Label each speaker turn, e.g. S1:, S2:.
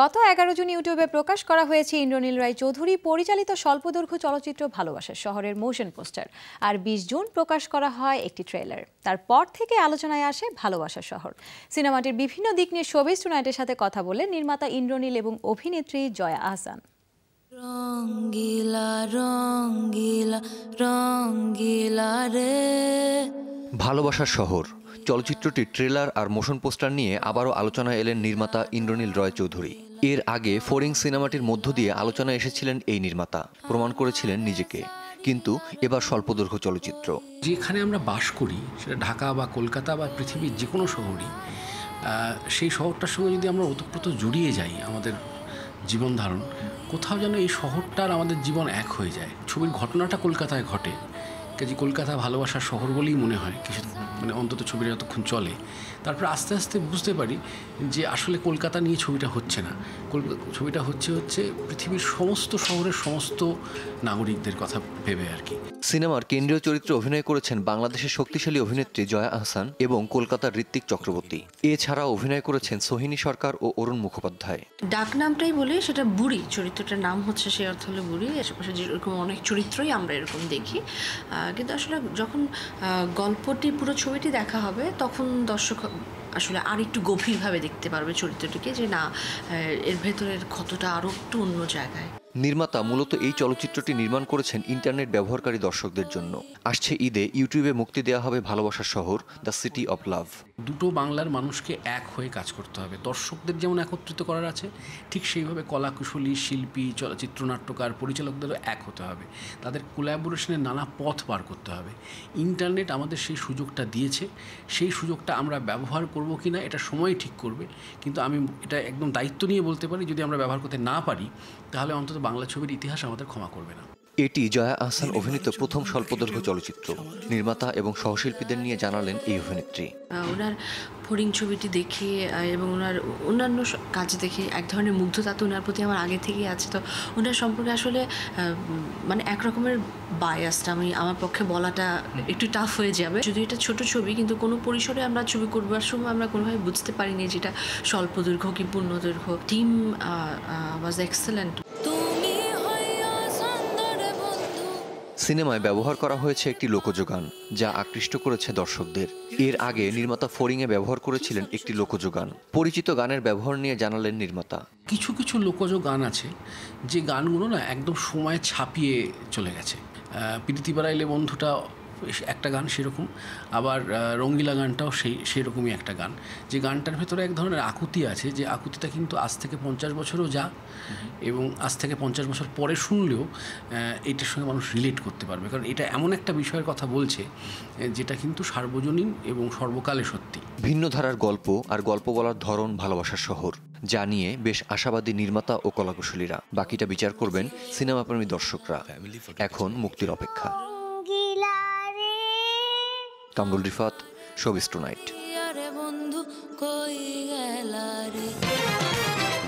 S1: গত এগারো জুন ইউটিউবে প্রকাশ করা হয়েছে ইন্দ্রনীল রায় চৌধুরী পরিচালিত স্বল্পদৈর্ঘ্য চলচ্চিত্র ভালোবাসার শহরের মোশন পোস্টার আর বিশ জুন প্রকাশ করা হয় একটি ট্রেলার তারপর থেকে আলোচনায় আসে ভালোবাসা শহর সিনেমাটির বিভিন্ন দিক নিয়ে শোবিজ টুনাইটের সাথে কথা বলে নির্মাতা ইন্দ্রনীল এবং অভিনেত্রী জয়া আহসান রঙ্গিলা রঙ্গিলা রঙ্গিলা রে
S2: ভালোবাসার শহর চলচ্চিত্রটির ট্রেলার আর মোশন পোস্টার নিয়ে আবারও আলোচনায় এলেন নির্মাতা ইন্দ্রনীল রয় চৌধুরী এর আগে ফোরিং সিনেমাটির মধ্য দিয়ে আলোচনায় এসেছিলেন এই নির্মাতা প্রমাণ করেছিলেন নিজেকে কিন্তু এবার স্বল্পদৈর্ঘ্য চলচ্চিত্র
S3: যেখানে আমরা বাস করি সেটা ঢাকা বা কলকাতা বা পৃথিবীর যে কোনো শহরই সেই শহরটার সঙ্গে যদি আমরা ওতপ্রোত জড়িয়ে যাই আমাদের জীবন ধারণ কোথাও যেন এই শহরটার আমাদের জীবন এক হয়ে যায় ছবির ঘটনাটা কলকাতায় ঘটে কাজে কলকাতা ভালোবাসার শহর বলেই মনে হয় কিছু মানে অন্তত ছবিটা যতক্ষণ চলে তারপর আস্তে আস্তে বুঝতে পারি যে আসলে কলকাতা নিয়ে ছবিটা হচ্ছে না ছবিটা হচ্ছে হচ্ছে পৃথিবীর সমস্ত শহরের সমস্ত নাগরিকদের কথা ভেবে আর কি
S2: সিনেমার কেন্দ্রীয় চরিত্রে অভিনয় করেছেন বাংলাদেশের শক্তিশালী অভিনেত্রী জয়া আহসান এবং কলকাতার ঋত্বিক চক্রবর্তী এছাড়া অভিনয় করেছেন সোহিনী সরকার ও অরুণ মুখোপাধ্যায়
S1: ডাক নামটাই বলি সেটা বুড়ি চরিত্রটার নাম হচ্ছে সে অর্থ হলো বুড়ি আশেপাশে যেরকম অনেক চরিত্রই আমরা এরকম দেখি কিন্তু আসলে যখন গল্পটি পুরো ছবিটি দেখা হবে তখন দর্শক আসলে আর একটু গভীরভাবে দেখতে পারবে চরিত্রটিকে যে না এর ভেতরের ক্ষতটা আরও একটু অন্য জায়গায়
S2: নির্মাতা মূলত এই চলচ্চিত্রটি নির্মাণ করেছেন ইন্টারনেট ব্যবহারকারী দর্শকদের জন্য আসছে ঈদে ইউটিউবে মুক্তি দেওয়া হবে ভালোবাসার শহর দ্য সিটি অব লাভ
S3: দুটো বাংলার মানুষকে এক হয়ে কাজ করতে হবে দর্শকদের যেমন একত্রিত করার আছে ঠিক সেইভাবে কলাকুশলী শিল্পী চলচ্চিত্রনাট্যকার পরিচালকদেরও এক হতে হবে তাদের কোলাবোরেশনের নানা পথ পার করতে হবে ইন্টারনেট আমাদের সেই সুযোগটা দিয়েছে সেই সুযোগটা আমরা ব্যবহার করব কি না এটা সময় ঠিক করবে কিন্তু আমি এটা একদম দায়িত্ব নিয়ে বলতে পারি যদি আমরা ব্যবহার করতে না পারি তাহলে অন্তত বাংলা ছবির ইতিহাস আমাদের ক্ষমা করবে না
S2: এটি জয়া আহসান অভিনীত প্রথম স্বল্পদৈর্ঘ্য চলচ্চিত্র নির্মাতা এবং সহশিল্পীদের নিয়ে জানালেন এই
S1: অভিনেত্রী ওনার ফরিং ছবিটি দেখে এবং ওনার অন্যান্য কাজ দেখে এক ধরনের মুগ্ধতা তো ওনার প্রতি আমার আগে থেকেই আছে তো ওনার সম্পর্কে আসলে মানে এক রকমের বায়াসটা আমি আমার পক্ষে বলাটা একটু টাফ হয়ে যাবে যদি এটা ছোট ছবি কিন্তু কোনো পরিসরে আমরা ছবি করবার সময় আমরা কোনোভাবে বুঝতে পারিনি যেটা স্বল্পদৈর্ঘ্য কি পূর্ণদৈর্ঘ্য টিম ওয়াজ এক্সেলেন্ট
S2: সিনেমায় ব্যবহার করা হয়েছে একটি লোকযোগান যা আকৃষ্ট করেছে দর্শকদের এর আগে নির্মাতা ফোরিংয়ে ব্যবহার করেছিলেন একটি লোকযোগান পরিচিত গানের ব্যবহার নিয়ে জানালেন নির্মাতা
S3: কিছু কিছু লোকজ গান আছে যে গানগুলো না একদম সময় ছাপিয়ে চলে গেছে পিরিতিপাড়া এলে বন্ধুটা একটা গান সেরকম আবার রঙ্গিলা গানটাও সেই সেরকমই একটা গান যে গানটার ভেতরে এক ধরনের আকুতি আছে যে আকুতিটা কিন্তু আজ থেকে পঞ্চাশ বছরও যা এবং আজ থেকে পঞ্চাশ বছর পরে শুনলেও এটার সঙ্গে মানুষ রিলেট করতে পারবে কারণ এটা এমন একটা বিষয়ের কথা বলছে যেটা কিন্তু সার্বজনীন এবং সর্বকালে সত্যি
S2: ভিন্ন ধারার গল্প আর গল্প বলার ধরন ভালোবাসার শহর যা নিয়ে বেশ আশাবাদী নির্মাতা ও কলাকুশলীরা বাকিটা বিচার করবেন সিনেমাপ্রেমী দর্শকরা এখন মুক্তির অপেক্ষা কামরুল রিফাত শোবিস
S1: টুনাইট